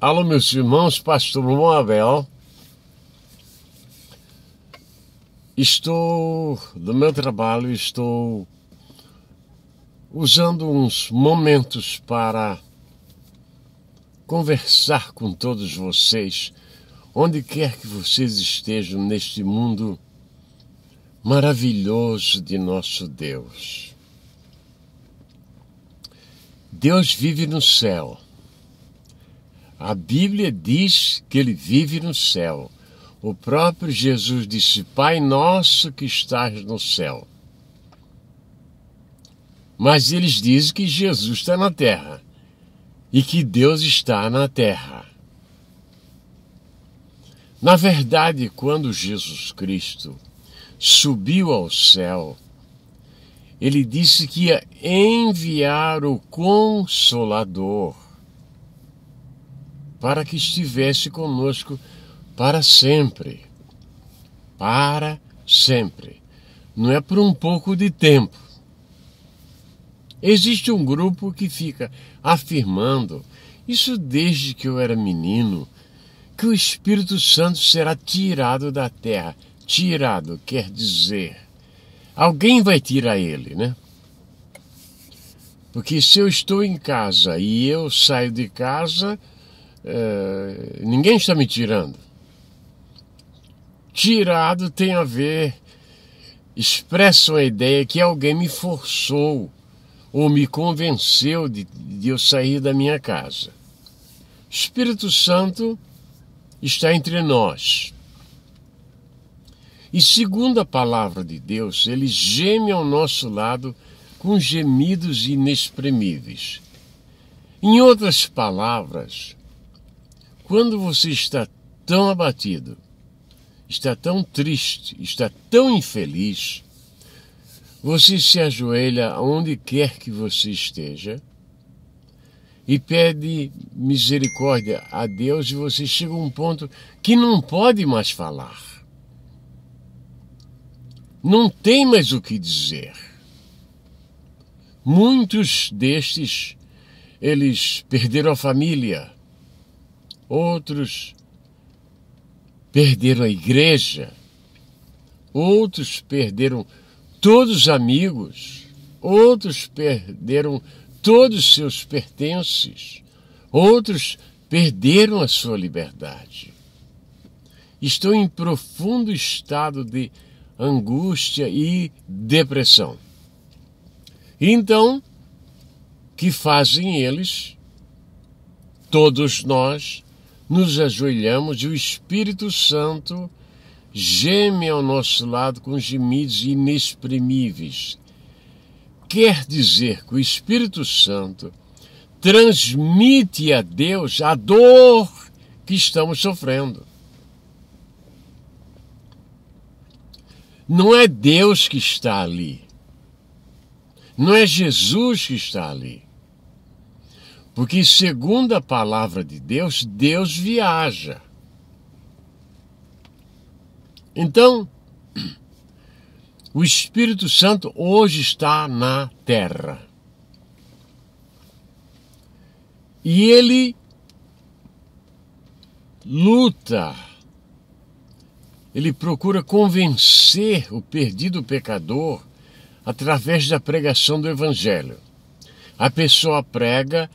Alô, meus irmãos, pastor Moabel. Estou, no meu trabalho, estou usando uns momentos para conversar com todos vocês, onde quer que vocês estejam neste mundo maravilhoso de nosso Deus. Deus vive no céu. A Bíblia diz que ele vive no céu. O próprio Jesus disse: Pai nosso que estás no céu. Mas eles dizem que Jesus está na terra e que Deus está na terra. Na verdade, quando Jesus Cristo subiu ao céu, ele disse que ia enviar o Consolador para que estivesse conosco para sempre. Para sempre. Não é por um pouco de tempo. Existe um grupo que fica afirmando, isso desde que eu era menino, que o Espírito Santo será tirado da terra. Tirado quer dizer, alguém vai tirar ele, né? Porque se eu estou em casa e eu saio de casa, é, ninguém está me tirando. Tirado tem a ver, expressa uma ideia que alguém me forçou ou me convenceu de, de eu sair da minha casa. O Espírito Santo está entre nós. E segundo a palavra de Deus, ele geme ao nosso lado com gemidos inexprimíveis. Em outras palavras, quando você está tão abatido, está tão triste, está tão infeliz, você se ajoelha aonde quer que você esteja e pede misericórdia a Deus e você chega a um ponto que não pode mais falar. Não tem mais o que dizer. Muitos destes, eles perderam a família, outros perderam a igreja, outros perderam todos os amigos, outros perderam todos os seus pertences, outros perderam a sua liberdade. Estão em profundo estado de angústia e depressão. Então, que fazem eles? Todos nós nos ajoelhamos e o Espírito Santo geme ao nosso lado com gemidos inexprimíveis. Quer dizer que o Espírito Santo transmite a Deus a dor que estamos sofrendo. Não é Deus que está ali. Não é Jesus que está ali. Porque, segundo a palavra de Deus, Deus viaja. Então, o Espírito Santo hoje está na terra. E ele luta, ele procura convencer o perdido pecador através da pregação do Evangelho. A pessoa prega,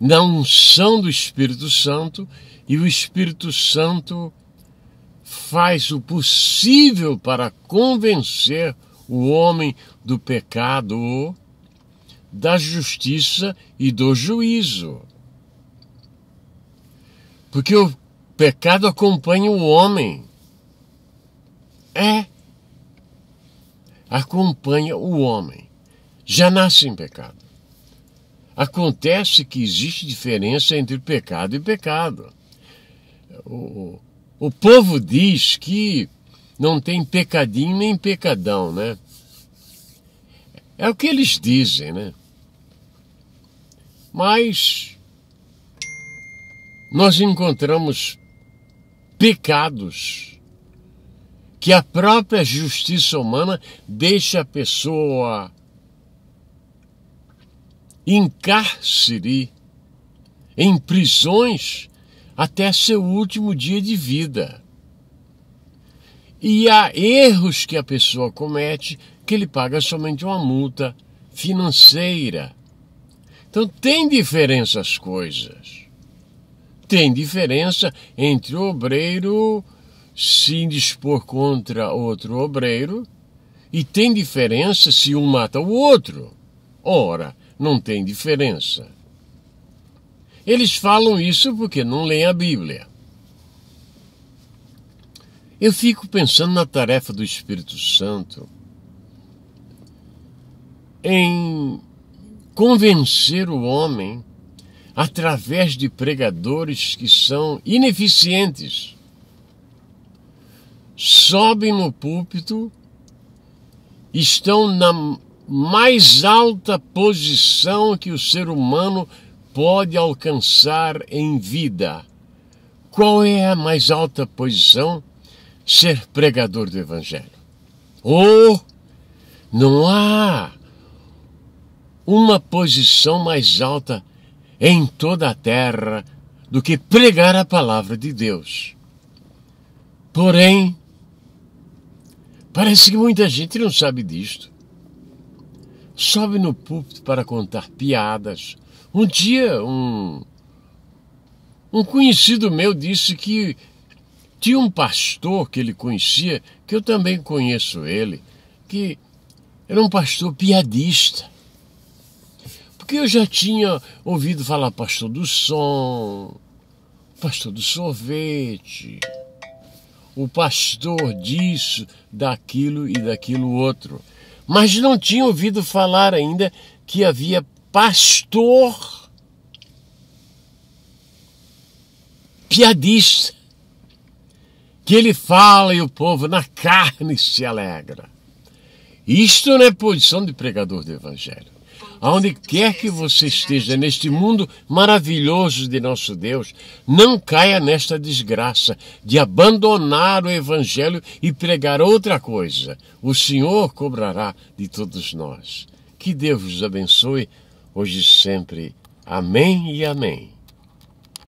na unção do Espírito Santo e o Espírito Santo faz o possível para convencer o homem do pecado, da justiça e do juízo. Porque o pecado acompanha o homem. É. Acompanha o homem. Já nasce em pecado. Acontece que existe diferença entre pecado e pecado. O, o povo diz que não tem pecadinho nem pecadão, né? É o que eles dizem, né? Mas nós encontramos pecados que a própria justiça humana deixa a pessoa em cárcere, em prisões, até seu último dia de vida. E há erros que a pessoa comete que ele paga somente uma multa financeira. Então tem diferença as coisas. Tem diferença entre o obreiro se indispor contra outro obreiro e tem diferença se um mata o outro. Ora, não tem diferença. Eles falam isso porque não leem a Bíblia. Eu fico pensando na tarefa do Espírito Santo em convencer o homem através de pregadores que são ineficientes. Sobem no púlpito, estão na mais alta posição que o ser humano pode alcançar em vida. Qual é a mais alta posição? Ser pregador do Evangelho. Ou não há uma posição mais alta em toda a terra do que pregar a palavra de Deus. Porém, parece que muita gente não sabe disto sobe no púlpito para contar piadas. Um dia, um, um conhecido meu disse que tinha um pastor que ele conhecia, que eu também conheço ele, que era um pastor piadista. Porque eu já tinha ouvido falar pastor do som, pastor do sorvete, o pastor disso, daquilo e daquilo outro mas não tinha ouvido falar ainda que havia pastor piadista, que ele fala e o povo na carne se alegra. Isto não é posição de pregador do evangelho aonde quer que você esteja neste mundo maravilhoso de nosso Deus, não caia nesta desgraça de abandonar o Evangelho e pregar outra coisa. O Senhor cobrará de todos nós. Que Deus os abençoe hoje e sempre. Amém e amém.